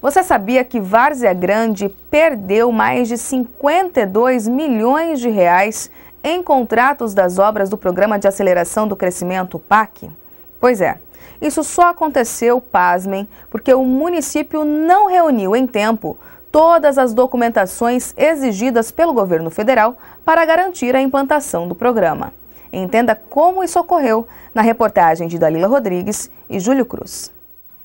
Você sabia que Várzea Grande perdeu mais de 52 milhões de reais em contratos das obras do Programa de Aceleração do Crescimento PAC? Pois é, isso só aconteceu, pasmem, porque o município não reuniu em tempo todas as documentações exigidas pelo governo federal para garantir a implantação do programa. Entenda como isso ocorreu na reportagem de Dalila Rodrigues e Júlio Cruz.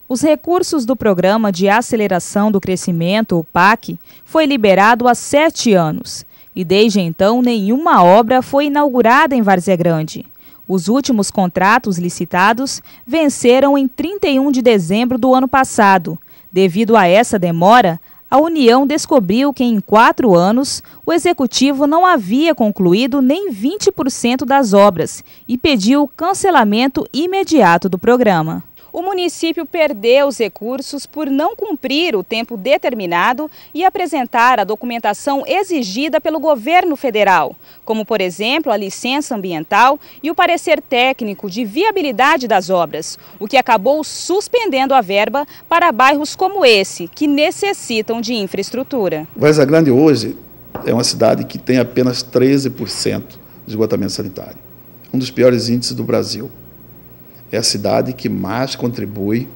Os recursos do Programa de Aceleração do Crescimento, o PAC, foi liberado há sete anos e desde então nenhuma obra foi inaugurada em Várzea Grande. Os últimos contratos licitados venceram em 31 de dezembro do ano passado. Devido a essa demora, a União descobriu que em quatro anos o executivo não havia concluído nem 20% das obras e pediu o cancelamento imediato do programa o município perdeu os recursos por não cumprir o tempo determinado e apresentar a documentação exigida pelo governo federal, como, por exemplo, a licença ambiental e o parecer técnico de viabilidade das obras, o que acabou suspendendo a verba para bairros como esse, que necessitam de infraestrutura. Vaza Grande hoje é uma cidade que tem apenas 13% de esgotamento sanitário, um dos piores índices do Brasil é a cidade que mais contribui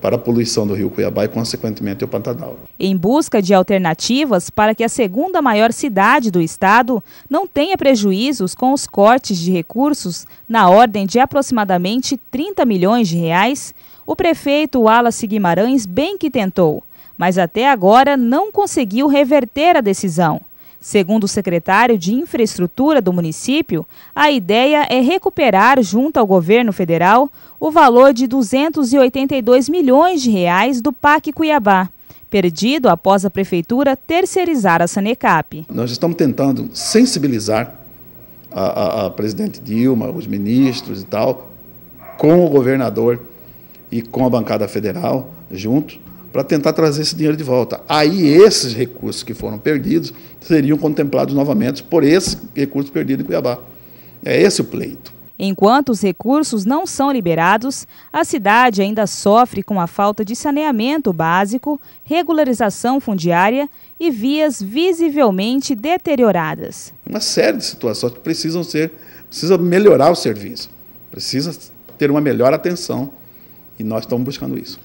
para a poluição do rio Cuiabá e, consequentemente, o Pantanal. Em busca de alternativas para que a segunda maior cidade do estado não tenha prejuízos com os cortes de recursos na ordem de aproximadamente 30 milhões de reais, o prefeito Wallace Guimarães bem que tentou, mas até agora não conseguiu reverter a decisão. Segundo o secretário de Infraestrutura do município, a ideia é recuperar junto ao governo federal o valor de 282 milhões de reais do PAC Cuiabá, perdido após a prefeitura terceirizar a Sanecap. Nós estamos tentando sensibilizar a, a, a presidente Dilma, os ministros e tal, com o governador e com a bancada federal junto para tentar trazer esse dinheiro de volta. Aí esses recursos que foram perdidos seriam contemplados novamente por esse recurso perdido em Cuiabá. É esse o pleito. Enquanto os recursos não são liberados, a cidade ainda sofre com a falta de saneamento básico, regularização fundiária e vias visivelmente deterioradas. Uma série de situações que precisam ser, precisa melhorar o serviço, precisa ter uma melhor atenção e nós estamos buscando isso.